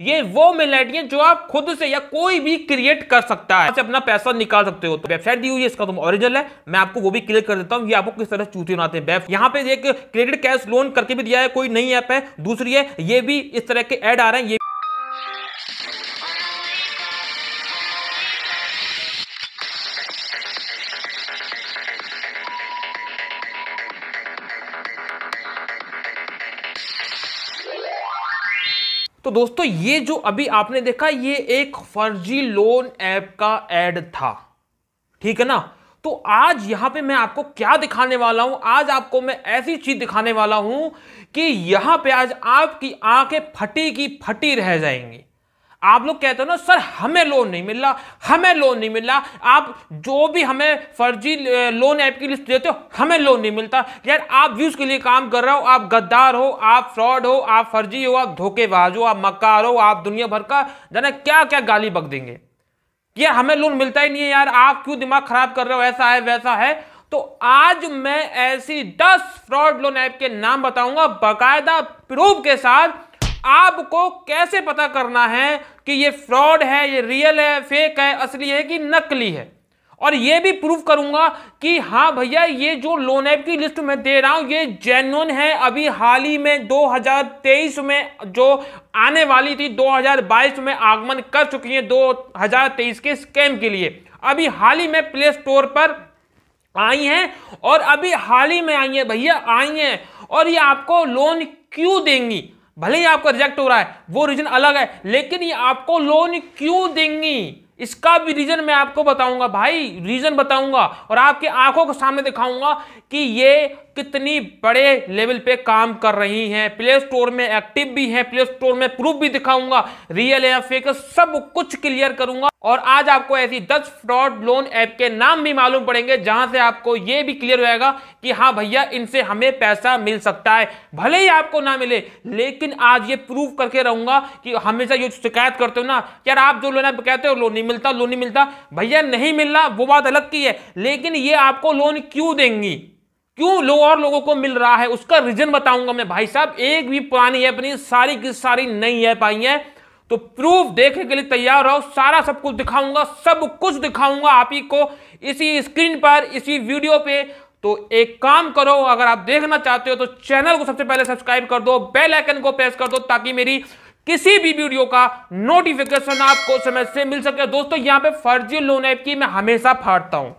ये वो मिलनेट है जो आप खुद से या कोई भी क्रिएट कर सकता है अपना पैसा निकाल सकते हो तो वेबसाइट दी हुई है इसका तुम तो ओरिजिनल है मैं आपको वो भी क्लियर कर देता हूँ ये आपको किस तरह चूती बनाते हैं यहाँ पे एक क्रेडिट कैश लोन करके भी दिया है कोई नई ऐप है दूसरी है ये भी इस तरह के एड आ रहे हैं ये तो दोस्तों ये जो अभी आपने देखा ये एक फर्जी लोन ऐप का एड था ठीक है ना तो आज यहां पे मैं आपको क्या दिखाने वाला हूं आज आपको मैं ऐसी चीज दिखाने वाला हूं कि यहां पे आज आपकी आंखें फटी की फटी रह जाएंगी आप लोग कहते हो ना सर हमें लोन नहीं मिल रहा हमें लोन नहीं मिल रहा आप जो भी हमें फर्जी लोन ऐप की लिस्ट देते हो हमें लोन नहीं मिलता यार आप व्यूज के लिए काम कर रहे हो आप गद्दार हो आप फ्रॉड हो आप फर्जी हो आप धोखेबाज हो आप मक्कार हो आप दुनिया भर का जाना क्या क्या गाली बक देंगे यार हमें लोन मिलता ही नहीं है यार आप क्यों दिमाग खराब कर रहे हो ऐसा है वैसा है तो आज मैं ऐसी दस फ्रॉड लोन ऐप के नाम बताऊंगा बाकायदा प्रूफ के साथ आपको कैसे पता करना है कि ये फ्रॉड है ये रियल है फेक है असली है कि नकली है और ये भी प्रूफ करूंगा कि हाँ भैया ये जो लोन ऐप की लिस्ट मैं दे रहा हूँ ये जेन्युन है अभी हाल ही में 2023 में जो आने वाली थी 2022 में आगमन कर चुकी है 2023 के स्कैम के लिए अभी हाल ही में प्ले स्टोर पर आई हैं और अभी हाल ही में आई हैं भैया आई हैं और ये आपको लोन क्यों देंगी भले ही आपको रिजेक्ट हो रहा है वो रीजन अलग है लेकिन ये आपको लोन क्यों देंगी इसका भी रीजन मैं आपको बताऊंगा भाई रीजन बताऊंगा और आपके आंखों के सामने दिखाऊंगा कि ये कितनी बड़े लेवल पे काम कर रही हैं प्ले स्टोर में एक्टिव भी हैं प्ले स्टोर में प्रूफ भी दिखाऊंगा रियल या फेक सब कुछ क्लियर करूंगा और आज आपको ऐसी दस फ्रॉड लोन ऐप के नाम भी मालूम पड़ेंगे जहां से आपको ये भी क्लियर होएगा कि हाँ भैया इनसे हमें पैसा मिल सकता है भले ही आपको ना मिले लेकिन आज ये प्रूफ करके रहूंगा कि हमेशा ये शिकायत करते हो ना यार आप जो लोन ऐप कहते हो लोन नहीं मिलता लोन नहीं मिलता भैया नहीं मिलना वो बात अलग की है लेकिन ये आपको लोन क्यों देंगी क्यों लो और लोगों को मिल रहा है उसका रीजन बताऊंगा मैं भाई साहब एक भी पुरानी ऐप नहीं सारी की सारी नई ऐप आई है तो प्रूफ देखने के लिए तैयार रहो सारा सब कुछ दिखाऊंगा सब कुछ दिखाऊंगा आप ही को इसी स्क्रीन पर इसी वीडियो पे तो एक काम करो अगर आप देखना चाहते हो तो चैनल को सबसे पहले सब्सक्राइब कर दो बेल आइकन को प्रेस कर दो ताकि मेरी किसी भी वीडियो का नोटिफिकेशन आपको समय से मिल सके दोस्तों यहां पे फर्जी लोन ऐप की मैं हमेशा फाड़ता हूं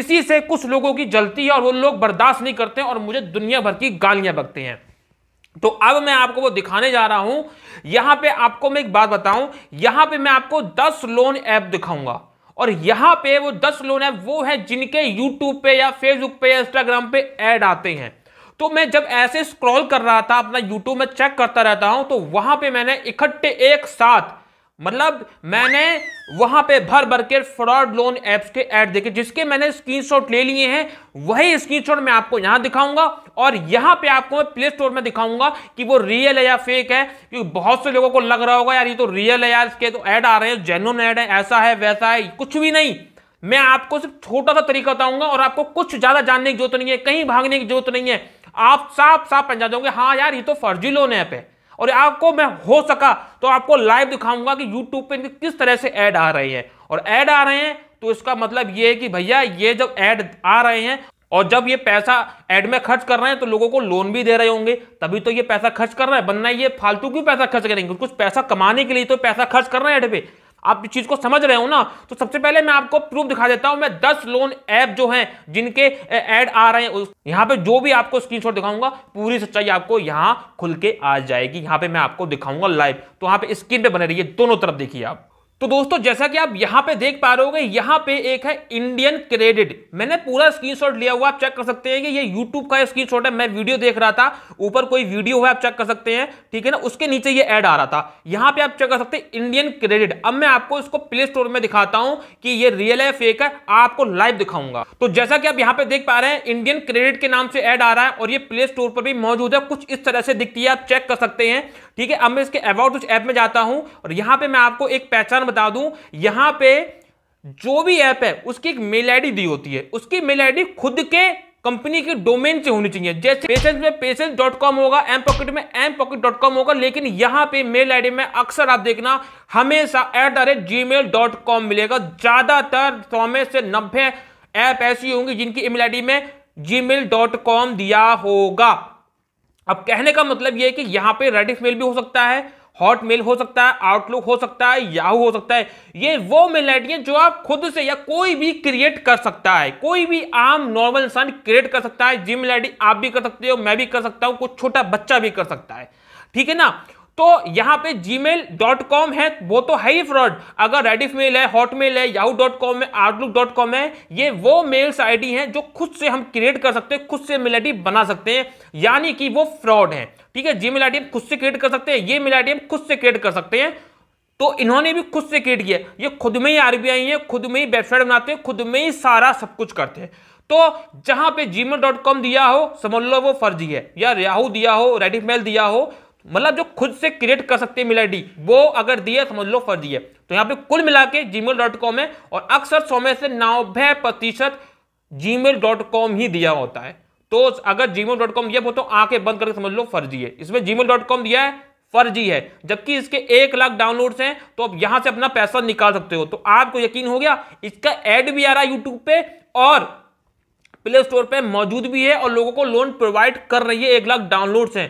इसी से कुछ लोगों की जलती है और वो लोग बर्दाश्त नहीं करते और मुझे दुनिया भर की गालियां बकते हैं तो अब मैं आपको वो दिखाने जा रहा हूं यहां पे आपको मैं एक बात बताऊं यहां पे मैं आपको 10 लोन ऐप दिखाऊंगा और यहां पे वो 10 लोन ऐप वो है जिनके यूट्यूब पे या फेसबुक पे या इंस्टाग्राम पे ऐड आते हैं तो मैं जब ऐसे स्क्रॉल कर रहा था अपना यूट्यूब में चेक करता रहता हूं तो वहां पे मैंने इकट्ठे एक साथ मतलब मैंने वहां पे भर भर के फ्रॉड लोन ऐप्स के ऐड देखे जिसके मैंने स्क्रीनशॉट ले लिए हैं वही स्क्रीनशॉट मैं आपको यहां दिखाऊंगा और यहां पे आपको मैं प्ले स्टोर में दिखाऊंगा कि वो रियल है या फेक है क्योंकि बहुत से लोगों को लग रहा होगा यार ये तो रियल है यार इसके तो ऐड आ रहे हैं जेन्यून ऐड है ऐसा है वैसा है कुछ भी नहीं मैं आपको सिर्फ छोटा सा तरीका बताऊंगा और आपको कुछ ज्यादा जानने की जरूरत नहीं है कहीं भागने की जरूरत नहीं है आप साफ साफ पहुंचा दोगे हाँ यार ये तो फर्जी लोन ऐप है और आपको मैं हो सका तो आपको लाइव दिखाऊंगा कि यूट्यूब पे किस तरह से ऐड आ रहे हैं और ऐड आ रहे हैं तो इसका मतलब ये है कि भैया ये जब ऐड आ रहे हैं और जब ये पैसा एड में खर्च कर रहे हैं तो लोगों को लोन भी दे रहे होंगे तभी तो ये पैसा खर्च कर रहा है बनना ये फालतू क्यों पैसा खर्च करेंगे कुछ पैसा कमाने के लिए तो पैसा खर्च कर रहे हैं एड पे आप इस चीज को समझ रहे हो ना तो सबसे पहले मैं आपको प्रूफ दिखा देता हूं मैं दस लोन ऐप जो हैं जिनके ऐड आ रहे हैं यहां पे जो भी आपको स्क्रीनशॉट दिखाऊंगा पूरी सच्चाई आपको यहां खुल के आ जाएगी यहां पे मैं आपको दिखाऊंगा लाइव तो यहां पे स्क्रीन पे बने रहिए दोनों तरफ देखिए आप तो दोस्तों जैसा कि आप यहां पे देख पा रहे हो यहां पे एक है इंडियन क्रेडिट मैंने पूरा स्क्रीनशॉट लिया हुआ आप चेक कर सकते हैं कि ये यूट्यूब का स्क्रीनशॉट है मैं वीडियो देख रहा था ऊपर कोई वीडियो है आप चेक कर सकते हैं ठीक है ना उसके नीचे ये ऐड आ रहा था यहां पे आप चेक कर सकते हैं इंडियन क्रेडिट अब मैं आपको इसको प्ले स्टोर में दिखाता हूं कि ये रियल है फेक है आपको लाइव दिखाऊंगा तो जैसा कि आप यहां पे देख पा रहे हैं इंडियन क्रेडिट के नाम से एड आ रहा है और ये प्ले स्टोर पर भी मौजूद है कुछ इस तरह से दिखती है आप चेक कर सकते हैं ठीक है अब मैं इसके अबाउट उस ऐप में जाता हूं और यहां पर मैं आपको एक पहचान बता दूं यहां पे जो भी ऐप है उसकी एक मेल आईडी दी होती है उसकी मेल आईडी खुद के कंपनी के डोमेन से होनी चाहिए जैसे पेशेंस में पेशेंस डॉट कॉम होगा एम पॉकेट में एम पॉकेट डॉट कॉम होगा लेकिन यहां पे मेल आईडी में अक्सर आप देखना हमेशा at the rate Gmail dot com मिलेगा ज्यादातर सौमे से नब्बे ऐप ऐसी होंगी जिनकी ईमेल आईडी में जी मेल डॉट कॉम दिया होगा अब कहने का मतलब यह कि यहां पे रेडिफ मेल भी हो सकता है हॉटमेल हो सकता है आउटलुक हो सकता है याहू हो सकता है ये वो मेल आईडी है जो आप खुद से या कोई भी क्रिएट कर सकता है कोई भी आम नॉर्मल इंसान क्रिएट कर सकता है जी मेल आप भी कर सकते हो मैं भी कर सकता हूं कुछ छोटा बच्चा भी कर सकता है ठीक है ना तो यहां पे कॉम है वो तो है ही फ्रॉड अगर रेडिफ मेल है हॉटमेल है याहू डॉट कॉम है आउटलुक डॉट कॉम है ये वो मेल्स आईडी हैं जो खुद से हम क्रिएट कर सकते हैं खुद से मेल आई बना सकते हैं यानी कि वो फ्रॉड है ठीक है जी मेल आई खुद से क्रिएट कर सकते हैं ये मेल आई हम खुद से क्रिएट कर सकते हैं तो इन्होंने भी खुद से क्रिएट किया ये खुद में ही आरबीआई है खुद में ही वेबसाइट बनाते हैं खुद में ही सारा सब कुछ करते हैं तो जहां पे जीमेल डॉट कॉम दिया हो समझ लो वो फर्जी है या याहू दिया हो रेडिफ मेल दिया हो मतलब जो खुद से क्रिएट कर सकते हैं मेल आई वो अगर दिए समझ लो फर्जी है तो यहाँ पे कुल मिला के जीमेल डॉट कॉम है और अक्सर सौ में से नब्बे प्रतिशत जीमेल डॉट कॉम ही दिया होता है तो अगर जीमेल डॉट कॉम दिया वो तो आंखें बंद करके समझ लो फर्जी है इसमें जीमेल डॉट कॉम दिया है फर्जी है जबकि इसके एक लाख डाउनलोड्स हैं तो आप यहां से अपना पैसा निकाल सकते हो तो आपको यकीन हो गया इसका एड भी आ रहा है यूट्यूब पे और प्ले स्टोर पे मौजूद भी है और लोगों को लोन प्रोवाइड कर रही है एक लाख डाउनलोड्स हैं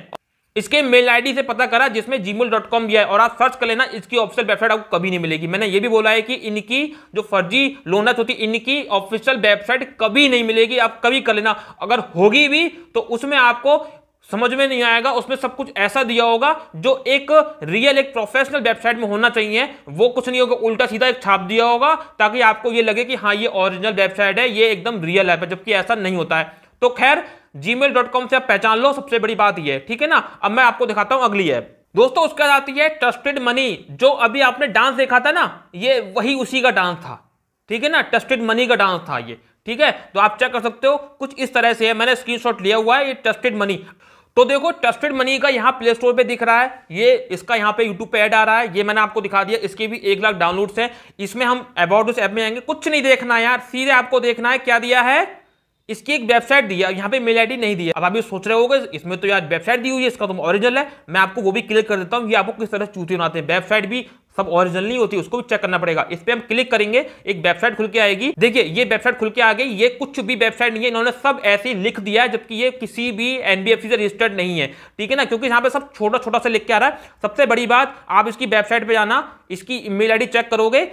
इसके मेल आईडी से पता करा जिसमें जीमेल डॉट कॉम भी है और आप सर्च कर लेना इसकी ऑफिशियल वेबसाइट आपको कभी नहीं मिलेगी मैंने ये भी बोला है कि इनकी जो फर्जी लोनत होती इनकी ऑफिशियल वेबसाइट कभी नहीं मिलेगी आप कभी कर लेना अगर होगी भी तो उसमें आपको समझ में नहीं आएगा उसमें सब कुछ ऐसा दिया होगा जो एक रियल एक प्रोफेशनल वेबसाइट में होना चाहिए वो कुछ नहीं होगा उल्टा सीधा एक छाप दिया होगा ताकि आपको ये लगे कि हाँ ये ओरिजिनल वेबसाइट है ये एकदम रियल ऐप है जबकि ऐसा नहीं होता है तो खैर जीमेल डॉट कॉम से आप पहचान लो सबसे बड़ी बात यह ठीक है ना अब मैं आपको दिखाता हूं अगली ऐप दोस्तों उसके बाद आती है ट्रस्टेड मनी जो अभी आपने डांस देखा था ना ये वही उसी का डांस था ठीक है ना ट्रस्टेड मनी का डांस था ये ठीक है तो आप चेक कर सकते हो कुछ इस तरह से है मैंने स्क्रीनशॉट लिया हुआ है ये ट्रस्टेड मनी तो देखो ट्रस्टेड मनी का यहाँ प्ले स्टोर पे दिख रहा है ये इसका यहाँ पे यूट्यूब पे ऐड आ रहा है ये मैंने आपको दिखा दिया इसके भी एक लाख डाउनलोड्स हैं इसमें हम अबाउट उस ऐप में आएंगे कुछ नहीं देखना यार सीधे आपको देखना है क्या दिया है इसकी एक वेबसाइट दी है यहाँ पे मेल आईडी नहीं दी है अब आप ये सोच रहे होगे इसमें तो यार वेबसाइट दी हुई है इसका तो ओरिजिनल है मैं आपको वो भी क्लिक कर देता हूँ ये आपको किस तरह चूती बनाते हैं वेबसाइट भी सब ओरिजिनल नहीं होती उसको भी चेक करना पड़ेगा इस पर हम क्लिक करेंगे एक वेबसाइट खुल के आएगी देखिए ये वेबसाइट खुल के आ गई ये कुछ भी वेबसाइट नहीं है इन्होंने सब ऐसे लिख दिया है जबकि ये किसी भी एनबीएफसी से रजिस्टर्ड नहीं है ठीक है ना क्योंकि यहाँ पे सब छोटा छोटा सा लिख के आ रहा है सबसे बड़ी बात आप इसकी वेबसाइट पर जाना इसकी मेल आई चेक करोगे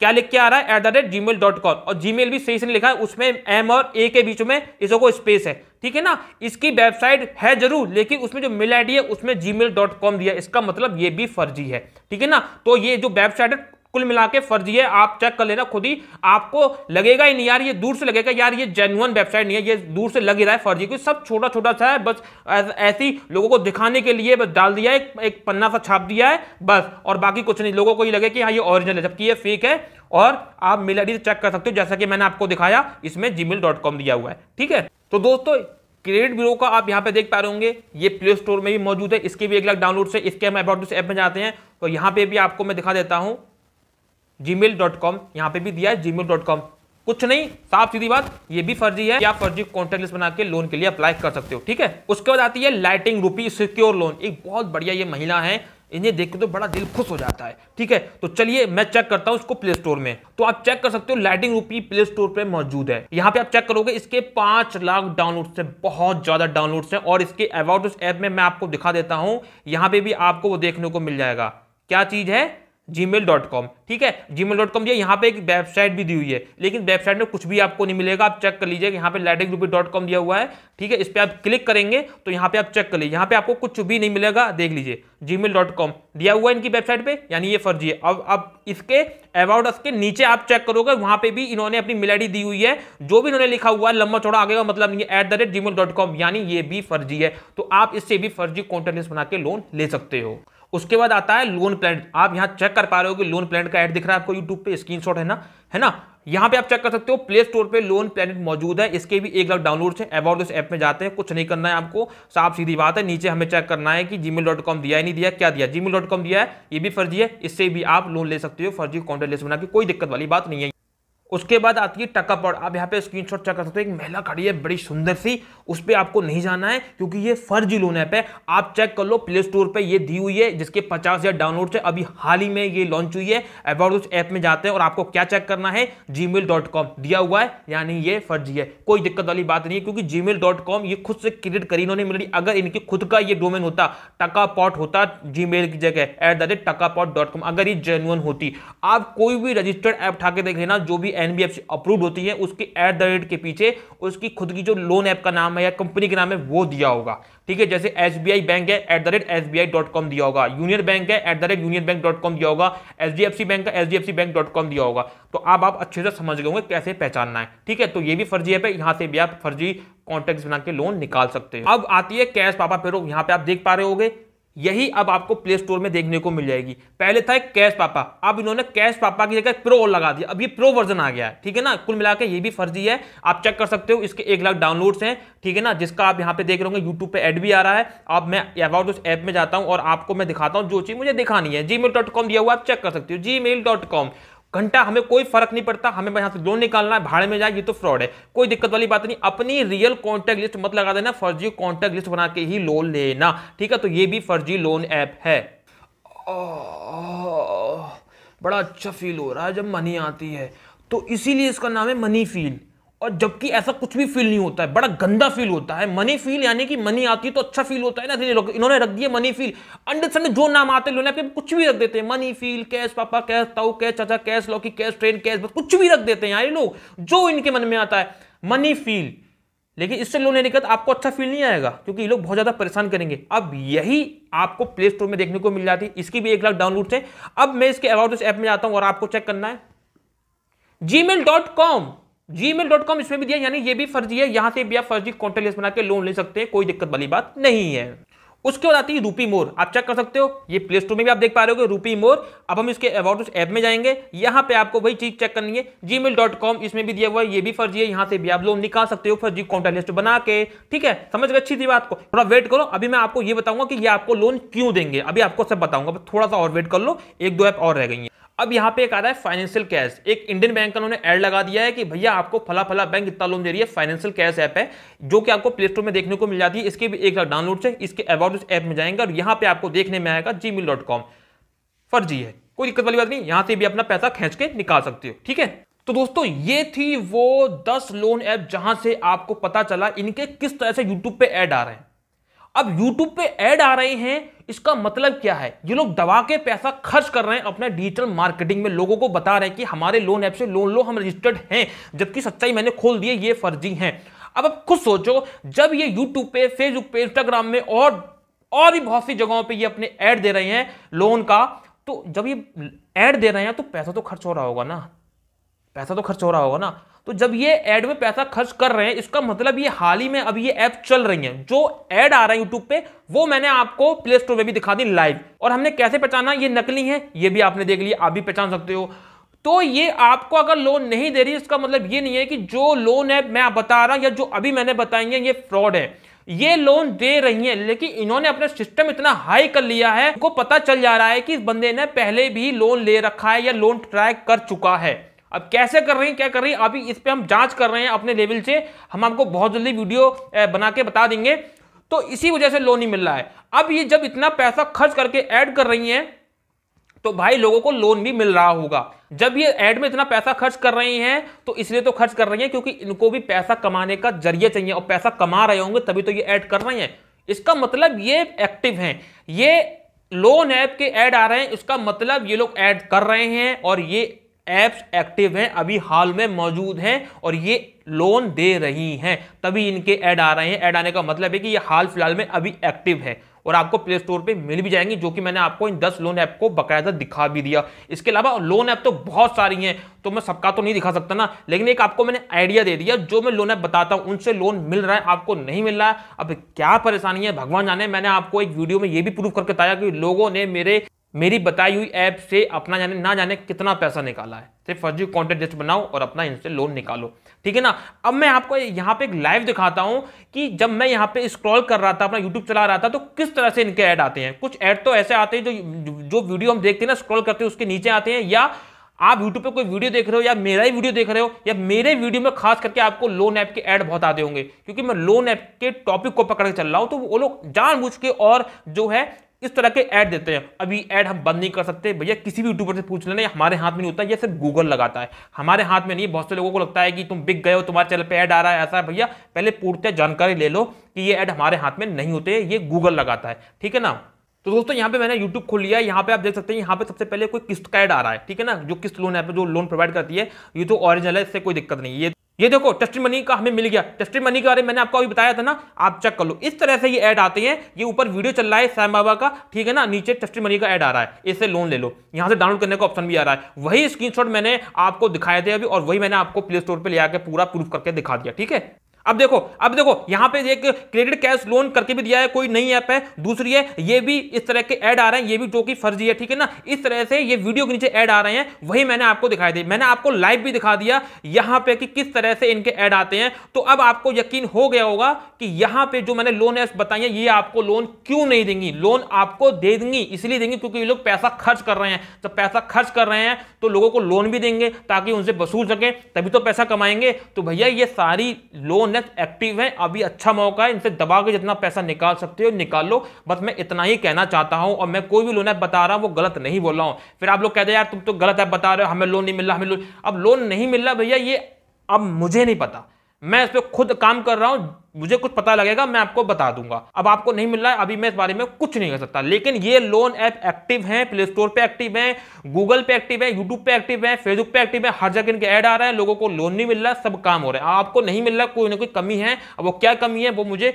क्या लिख के आ रहा है at the rate Gmail dot com और जी मेल भी सही से नहीं लिखा है उसमें एम और ए के बीच में इसो को स्पेस है ठीक है ना इसकी वेबसाइट है जरूर लेकिन उसमें जो मेल आई है उसमें जी मेल डॉट कॉम दिया इसका मतलब ये भी फर्जी है ठीक है ना तो ये जो वेबसाइट है कुल मिला के फर्जी है आप चेक कर लेना खुद ही आपको लगेगा ही नहीं यार ये दूर से लगेगा यार ये जेनुअन वेबसाइट नहीं है ये दूर से लग ही रहा है फर्जी क्योंकि सब छोटा छोटा सा है बस ऐसी लोगों को दिखाने के लिए बस डाल दिया है एक, पन्ना सा छाप दिया है बस और बाकी कुछ नहीं लोगों को ये लगे कि हाँ ये ओरिजिनल है जबकि ये फेक है और आप मेल आई चेक कर सकते हो जैसा कि मैंने आपको दिखाया इसमें जी दिया हुआ है ठीक है तो दोस्तों क्रेडिट ब्यूरो का आप यहाँ पे देख पा रहे होंगे ये प्ले स्टोर में भी मौजूद है इसके भी एक लाख डाउनलोड से इसके हम अबाउट दिस ऐप में जाते हैं तो यहाँ पे भी आपको मैं दिखा देता हूं जी मेल डॉट कॉम यहाँ पे भी दिया है जी मेल डॉट कॉम कुछ नहीं साफ सीधी बात ये भी फर्जी है आप फर्जी कॉन्टेक्ट लिस्ट बना के लोन के लिए अप्लाई कर सकते हो ठीक है उसके बाद आती है लाइटिंग रूपी सिक्योर लोन एक बहुत बढ़िया ये महिला है इन्हें देख के तो बड़ा दिल खुश हो जाता है ठीक है तो चलिए मैं चेक करता हूँ इसको प्ले स्टोर में तो आप चेक कर सकते हो लाइटिंग रूपी प्ले स्टोर पे मौजूद है यहाँ पे आप चेक करोगे इसके पांच लाख डाउनलोड है बहुत ज्यादा डाउनलोड है और इसके अबाउट उस ऐप में मैं आपको दिखा देता हूँ यहाँ पे भी आपको वो देखने को मिल जाएगा क्या चीज है जी मेल डॉट कॉम ठीक है जी मेल डॉट कॉम यहाँ पे एक वेबसाइट भी दी हुई है लेकिन वेबसाइट में कुछ भी आपको नहीं मिलेगा आप चेक कर लीजिए यहाँ पे लैटिक रूपी डॉट कॉम दिया हुआ है ठीक है इस पर आप क्लिक करेंगे तो यहाँ पे आप चेक कर लीजिए यहाँ पे आपको कुछ भी नहीं मिलेगा देख लीजिए जी मेल डॉट कॉम दिया हुआ है इनकी वेबसाइट पे यानी ये फर्जी है अब अब इसके अवॉर्ड के नीचे आप चेक करोगे वहाँ पर भी इन्होंने अपनी मिल दी हुई है जो भी इन्होंने लिखा हुआ है लंबा चौड़ा आगे का मतलब नहीं है at the rate Gmail dot com यानी ये भी फर्जी है तो आप इससे भी फर्जी कॉन्टेंट बना के लोन ले सकते हो उसके बाद आता है लोन प्लान आप यहाँ चेक कर पा रहे हो कि लोन प्लान का ऐड दिख रहा है आपको यूट्यूब पे स्क्रीनशॉट है ना है ना यहाँ पे आप चेक कर सकते हो प्ले स्टोर पे लोन प्लेनेट मौजूद है इसके भी एक लाख डाउनलोड है अबाउट उस ऐप में जाते हैं कुछ नहीं करना है आपको साफ सीधी बात है नीचे हमें चेक करना है कि जी दिया है नहीं दिया क्या दिया जी दिया है ये भी फर्जी है इससे भी आप लोन ले सकते हो फर्जी कॉन्टेक्ट लिस्ट बना के कोई दिक्कत वाली बात नहीं है उसके बाद आती है टकापड़ आप यहाँ पे स्क्रीनशॉट चेक कर सकते हो एक महिला खड़ी है बड़ी सुंदर सी उस पर आपको नहीं जाना है क्योंकि ये फर्जी लोन ऐप है आप चेक कर लो प्ले स्टोर पर ये दी हुई है जिसके पचास हजार डाउनलोड से अभी हाल ही में ये लॉन्च हुई है अबाउट उस ऐप में जाते हैं और आपको क्या चेक करना है जी दिया हुआ है यानी ये फर्जी है कोई दिक्कत वाली बात नहीं है क्योंकि जी ये खुद से क्रिएट करी इन्होंने मिल रही अगर इनकी खुद का ये डोमेन होता टका पॉट होता जी की जगह एट द रेट टका अगर ये जेनुअन होती आप कोई भी रजिस्टर्ड ऐप उठा के देख लेना जो भी एनबीएफसी अप्रूव होती है उसके एट द रेट के पीछे उसकी खुद की जो लोन ऐप का नाम है या कंपनी के नाम है वो दिया होगा ठीक है जैसे एस बैंक है एट द रेट एस दिया होगा यूनियन बैंक है at the rate Union Bank dot com दिया होगा H D F C bank का एच बैंक डॉट कॉम दिया होगा तो आप आप अच्छे से समझ गए होंगे कैसे पहचानना है ठीक है तो ये भी फर्जी ऐप है यहाँ से भी आप फर्जी कॉन्टैक्ट बना के लोन निकाल सकते हैं अब आती है कैश पापा पेरो यहाँ पे आप देख पा रहे होगे यही अब आपको प्ले स्टोर में देखने को मिल जाएगी पहले था एक कैश पापा अब इन्होंने कैश पापा की जगह प्रो लगा दिया अब ये प्रो वर्जन आ गया है ठीक है ना कुल मिलाकर ये भी फर्जी है आप चेक कर सकते हो इसके एक लाख डाउनलोड्स हैं ठीक है ना जिसका आप यहाँ पे देख रहे होंगे यूट्यूब पे एड भी आ रहा है अब मैं अबाउट उस ऐप में जाता हूँ और आपको मैं दिखाता हूँ जो चीज़ मुझे दिखानी है जी दिया हुआ आप चेक कर सकते हो जी घंटा हमें कोई फर्क नहीं पड़ता हमें यहाँ से लोन निकालना है भाड़े में जाए ये तो फ्रॉड है कोई दिक्कत वाली बात नहीं अपनी रियल कॉन्टैक्ट लिस्ट मत लगा देना फर्जी कॉन्टैक्ट लिस्ट बना के ही लोन लेना ठीक है तो ये भी फर्जी लोन ऐप है ओ, ओ, बड़ा अच्छा फील हो रहा है जब मनी आती है तो इसीलिए इसका नाम है मनी फील और जबकि ऐसा कुछ भी फील नहीं होता है बड़ा गंदा फील होता है मनी फील यानी कि मनी आती है तो अच्छा फील होता है ना लोग इन्होंने रख दिया मनी फील अंडे जो नाम आते हैं लोग कुछ भी रख देते हैं मनी फील कैश पापा कैश ताऊ कैश चाचा कैश लौकी कैश ट्रेन कैश कुछ भी रख देते हैं यार ये लोग जो इनके मन में आता है मनी फील लेकिन इससे लोन लेने के बाद आपको अच्छा फील नहीं आएगा क्योंकि ये लोग बहुत ज़्यादा परेशान करेंगे अब यही आपको प्ले स्टोर में देखने को मिल जाती है इसकी भी एक लाख डाउनलोड है अब मैं इसके अबाउट ऐप में जाता हूं और आपको चेक करना है Gmail dot com Gmail dot com इसमें भी दिया यानी ये भी फर्जी है यहां से भी आप फर्जी कॉन्टेक्ट बना के लोन ले सकते हैं कोई दिक्कत वाली बात नहीं है उसके बाद आती है रूपी मोर आप चेक कर सकते हो ये प्ले स्टोर में भी आप देख पा रहे हो रूपी मोर अब हम इसके अबाउट उस ऐप में जाएंगे यहाँ पे आपको वही चीज चेक करनी है जी मेल डॉट कॉम इसमें भी दिया हुआ है ये भी फर्जी है यहाँ से भी आप लोन निकाल सकते हो फर्जी कॉन्टेक्ट लिस्ट बना के ठीक है समझ गए अच्छी थी बात को थोड़ा वेट करो अभी मैं आपको ये बताऊंगा कि ये आपको लोन क्यों देंगे अभी आपको सब बताऊंगा थोड़ा सा और वेट कर लो एक दो ऐप और रह गई है अब यहां पे एक आ रहा है फाइनेंशियल कैश एक इंडियन बैंक का उन्होंने ऐड लगा दिया है कि भैया आपको फला फला बैंक इतना लोन दे रही है फाइनेंशियल कैश ऐप है जो कि आपको प्ले स्टोर में देखने को मिल जाती है इसके भी एक डाउनलोड है इसके अबाउट ऐप में जाएंगे और यहां पर आपको देखने में आएगा जी फर्जी है कोई दिक्कत वाली बात नहीं यहां से भी अपना पैसा खींच के निकाल सकते हो ठीक है तो दोस्तों ये थी वो दस लोन ऐप जहां से आपको पता चला इनके किस तरह से यूट्यूब पे ऐड आ रहे हैं अब यूट्यूब पे ऐड आ रहे हैं इसका मतलब क्या है ये लोग दबा के पैसा खर्च कर रहे हैं अपने डिजिटल मार्केटिंग में लोगों को बता रहे हैं कि हमारे लोन ऐप से लोन लो हम रजिस्टर्ड हैं जबकि सच्चाई मैंने खोल दी है ये फर्जी हैं अब आप खुद सोचो जब ये यूट्यूब पे फेसबुक पे इंस्टाग्राम में और और भी बहुत सी जगहों पे ये अपने ऐड दे रहे हैं लोन का तो जब ये ऐड दे रहे हैं तो पैसा तो खर्च हो रहा होगा ना पैसा तो खर्च हो रहा होगा ना तो जब ये एड में पैसा खर्च कर रहे हैं इसका मतलब ये हाल ही में अब ये ऐप चल रही है जो एड आ रहा है यूट्यूब पे वो मैंने आपको प्ले स्टोर में भी दिखा दी लाइव और हमने कैसे पहचाना ये नकली है ये भी आपने देख लिया आप भी पहचान सकते हो तो ये आपको अगर लोन नहीं दे रही इसका मतलब ये नहीं है कि जो लोन ऐप मैं बता रहा हूं या जो अभी मैंने बताएंगे ये फ्रॉड है ये लोन दे रही है लेकिन इन्होंने अपना सिस्टम इतना हाई कर लिया है उनको पता चल जा रहा है कि इस बंदे ने पहले भी लोन ले रखा है या लोन ट्राई कर चुका है अब कैसे कर रहे हैं क्या कर रही है अभी इस पर हम जांच कर रहे हैं अपने लेवल से हम आपको बहुत जल्दी वीडियो बना के बता देंगे तो इसी वजह से लोन नहीं मिल रहा है अब ये जब इतना पैसा खर्च करके ऐड कर रही हैं तो भाई लोगों को लोन भी मिल रहा होगा जब ये एड में इतना पैसा खर्च कर रही हैं तो इसलिए तो खर्च कर रही हैं क्योंकि इनको भी पैसा कमाने का जरिया चाहिए और पैसा कमा रहे होंगे तभी तो ये ऐड कर रहे हैं इसका मतलब ये एक्टिव हैं ये लोन ऐप के ऐड आ रहे हैं इसका मतलब ये लोग ऐड कर रहे हैं और ये ऐप्स एक्टिव हैं अभी हाल में मौजूद हैं और ये लोन दे रही हैं तभी इनके ऐड आ रहे हैं ऐड आने का मतलब है कि ये हाल फिलहाल में अभी एक्टिव है और आपको प्ले स्टोर पे मिल भी जाएंगी जो कि मैंने आपको इन 10 लोन ऐप को बकायदा दिखा भी दिया इसके अलावा लोन ऐप तो बहुत सारी हैं तो मैं सबका तो नहीं दिखा सकता ना लेकिन एक आपको मैंने आइडिया दे दिया जो मैं लोन ऐप बताता हूँ उनसे लोन मिल रहा है आपको नहीं मिल रहा है अब क्या परेशानी है भगवान जाने मैंने आपको एक वीडियो में ये भी प्रूव करके बताया कि लोगों ने मेरे मेरी बताई हुई ऐप से अपना जाने ना जाने कितना पैसा निकाला है सिर्फ फर्जी कॉन्टेंट लिस्ट बनाओ और अपना इनसे लोन निकालो ठीक है ना अब मैं आपको यहाँ पे एक लाइव दिखाता हूँ कि जब मैं यहाँ पे स्क्रॉल कर रहा था अपना यूट्यूब चला रहा था तो किस तरह से इनके ऐड आते हैं कुछ ऐड तो ऐसे आते हैं जो जो वीडियो हम देखते हैं ना स्क्रॉल करते हैं उसके नीचे आते हैं या आप यूट्यूब पर कोई वीडियो देख रहे हो या मेरा ही वीडियो देख रहे हो या मेरे वीडियो में खास करके आपको लोन ऐप के ऐड बहुत आते होंगे क्योंकि मैं लोन ऐप के टॉपिक को पकड़ के चल रहा हूँ तो वो लोग जानबूझ के और जो है इस तरह के ऐड देते हैं अभी ऐड हम बंद नहीं कर सकते भैया किसी भी यूट्यूबर से पूछ लेना ये हमारे हाथ में नहीं होता ये सिर्फ गूगल लगाता है हमारे हाथ में नहीं बहुत से लोगों को लगता है कि तुम बिक गए हो तुम्हारे चैनल पे ऐड आ रहा है ऐसा है भैया पहले पूर्णतः जानकारी ले लो कि ये ऐड हमारे हाथ में नहीं होते ये गूगल लगाता है ठीक है ना तो दोस्तों यहाँ पे मैंने YouTube खोल लिया है यहाँ पे आप देख सकते हैं यहाँ पे सबसे पहले कोई किस्त का ऐड आ रहा है ठीक है ना जो किस्त लोन है जो लोन प्रोवाइड करती है ये तो ओरिजिनल है इससे कोई दिक्कत नहीं ये ये देखो टेस्टिंग मनी का हमें मिल गया टेस्टी मनी के बारे मैंने आपको अभी बताया था ना आप चेक कर लो इस तरह से ये ऐड आते हैं ये ऊपर वीडियो चल रहा है सैम बाबा का ठीक है ना नीचे टेस्टिंग मनी का ऐड आ रहा है इससे लोन ले लो यहाँ से डाउनलोड करने का ऑप्शन भी आ रहा है वही स्क्रीनशॉट मैंने आपको दिखाए थे अभी और वही मैंने आपको प्ले स्टोर पर ले आकर पूरा प्रूफ करके दिखा दिया ठीक है अब देखो अब देखो यहां पे एक क्रेडिट कैश लोन करके भी दिया है कोई नई ऐप है दूसरी है ये भी इस तरह के ऐड आ रहे हैं ये भी जो कि फर्जी है ठीक है ना इस तरह से ये वीडियो के नीचे ऐड आ रहे हैं वही मैंने आपको दिखाई दी मैंने आपको लाइव भी दिखा दिया यहां पे कि किस तरह से इनके ऐड आते हैं तो अब आपको यकीन हो गया होगा कि यहां पर जो मैंने लोन ऐप बताई है ये आपको लोन क्यों नहीं देंगी लोन आपको दे देंगी इसलिए देंगी क्योंकि ये लोग पैसा खर्च कर रहे हैं जब पैसा खर्च कर रहे हैं तो लोगों को लोन भी देंगे ताकि उनसे वसूल सके तभी तो पैसा कमाएंगे तो भैया ये सारी लोन बिजनेस एक्टिव है अभी अच्छा मौका है इनसे दबा के जितना पैसा निकाल सकते हो निकाल लो बस मैं इतना ही कहना चाहता हूं और मैं कोई भी लोन ऐप बता रहा हूं वो गलत नहीं बोल रहा हूं फिर आप लोग कहते यार तुम तो गलत ऐप बता रहे हो हमें लोन नहीं मिल रहा हमें लोन अब लोन नहीं मिल रहा भैया ये अब मुझे नहीं पता मैं इस पर खुद काम कर रहा हूं मुझे कुछ पता लगेगा मैं आपको बता दूंगा अब आपको नहीं मिल रहा है अभी मैं इस बारे में कुछ नहीं कर सकता लेकिन ये लोन ऐप एक्टिव है प्ले स्टोर पे एक्टिव है गूगल पे एक्टिव है यूट्यूब पे एक्टिव है फेसबुक पे एक्टिव है हर जगह इनके ऐड आ रहे हैं लोगों को लोन नहीं मिल रहा सब काम हो रहा है आपको नहीं मिल रहा कोई ना कोई कमी है अब वो क्या कमी है वो मुझे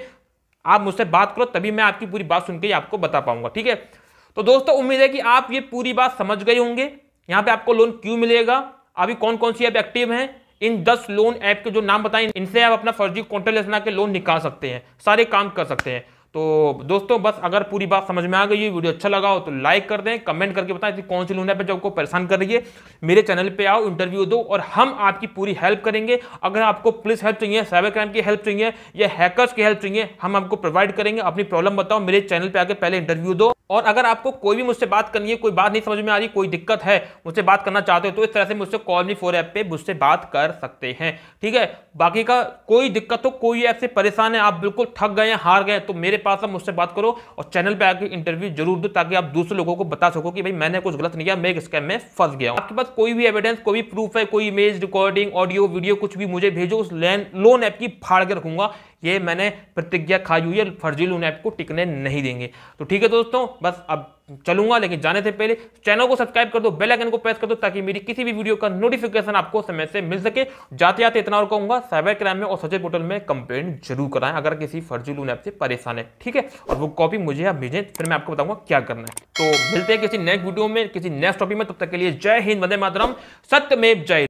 आप मुझसे बात करो तभी मैं आपकी पूरी बात सुनकर आपको बता पाऊंगा ठीक है तो दोस्तों उम्मीद है कि आप ये पूरी बात समझ गए होंगे यहाँ पे आपको लोन क्यों मिलेगा अभी कौन कौन सी ऐप एक्टिव हैं इन दस लोन ऐप के जो नाम बताएं इनसे आप अपना फर्जी कॉन्ट्रैक्ट बना के लोन निकाल सकते हैं सारे काम कर सकते हैं तो दोस्तों बस अगर पूरी बात समझ में आ गई वीडियो अच्छा लगा हो तो लाइक कर दें कमेंट करके बताएं कि कौन सी लोन ऐप है जो आपको परेशान कर रही है मेरे चैनल पे आओ इंटरव्यू दो और हम आपकी पूरी हेल्प करेंगे अगर आपको पुलिस हेल्प चाहिए साइबर क्राइम की हेल्प चाहिए या हैकर्स की हेल्प चाहिए हम आपको प्रोवाइड करेंगे अपनी प्रॉब्लम बताओ मेरे चैनल पर आकर पहले इंटरव्यू दो और अगर आपको कोई भी मुझसे बात करनी है कोई बात नहीं समझ में आ रही कोई दिक्कत है मुझसे बात करना चाहते हो तो इस तरह से मुझसे कॉल मी फोर ऐप पे मुझसे बात कर सकते हैं ठीक है बाकी का कोई दिक्कत हो कोई ऐप से परेशान है आप बिल्कुल थक गए हैं हार गए तो मेरे पास आप मुझसे बात करो और चैनल पर आकर इंटरव्यू जरूर दो ताकि आप दूसरे लोगों को बता सको कि भाई मैंने कुछ गलत नहीं किया मैं एक स्कैम में फंस गया आपके पास कोई भी एविडेंस कोई भी प्रूफ है कोई इमेज रिकॉर्डिंग ऑडियो वीडियो कुछ भी मुझे भेजो उस लोन ऐप की फाड़ के रखूंगा ये मैंने प्रतिज्ञा खाई हुई है फर्जी लोन ऐप को टिकने नहीं देंगे तो ठीक है दोस्तों बस अब चलूंगा लेकिन जाने से पहले चैनल को सब्सक्राइब कर दो बेल आइकन को प्रेस कर दो ताकि मेरी किसी भी वीडियो का नोटिफिकेशन आपको समय से मिल सके जाते जाते इतना और कहूंगा साइबर क्राइम में और सचेत पोर्टल में कंप्लेंट जरूर कराएं अगर किसी फर्जी लून ऐप से परेशान है ठीक है और वो कॉपी मुझे आप भेजें फिर मैं आपको बताऊंगा क्या करना है तो मिलते हैं किसी नेक्स्ट वीडियो में किसी नेक्स्ट टॉपिक में तब तक के लिए जय हिंद वंदे मातरम सत्य में जय